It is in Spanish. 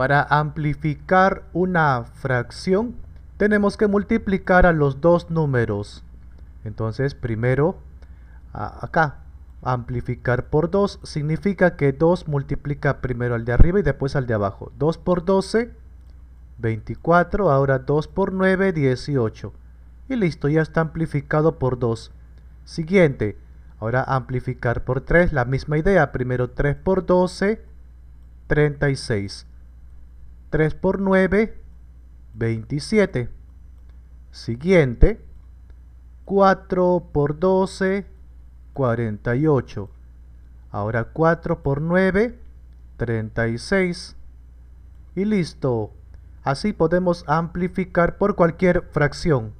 Para amplificar una fracción tenemos que multiplicar a los dos números. Entonces primero acá amplificar por 2 significa que 2 multiplica primero al de arriba y después al de abajo. 2 por 12, 24, ahora 2 por 9, 18. Y listo, ya está amplificado por 2. Siguiente, ahora amplificar por 3, la misma idea, primero 3 por 12, 36. 3 por 9, 27. Siguiente, 4 por 12, 48. Ahora 4 por 9, 36. Y listo. Así podemos amplificar por cualquier fracción.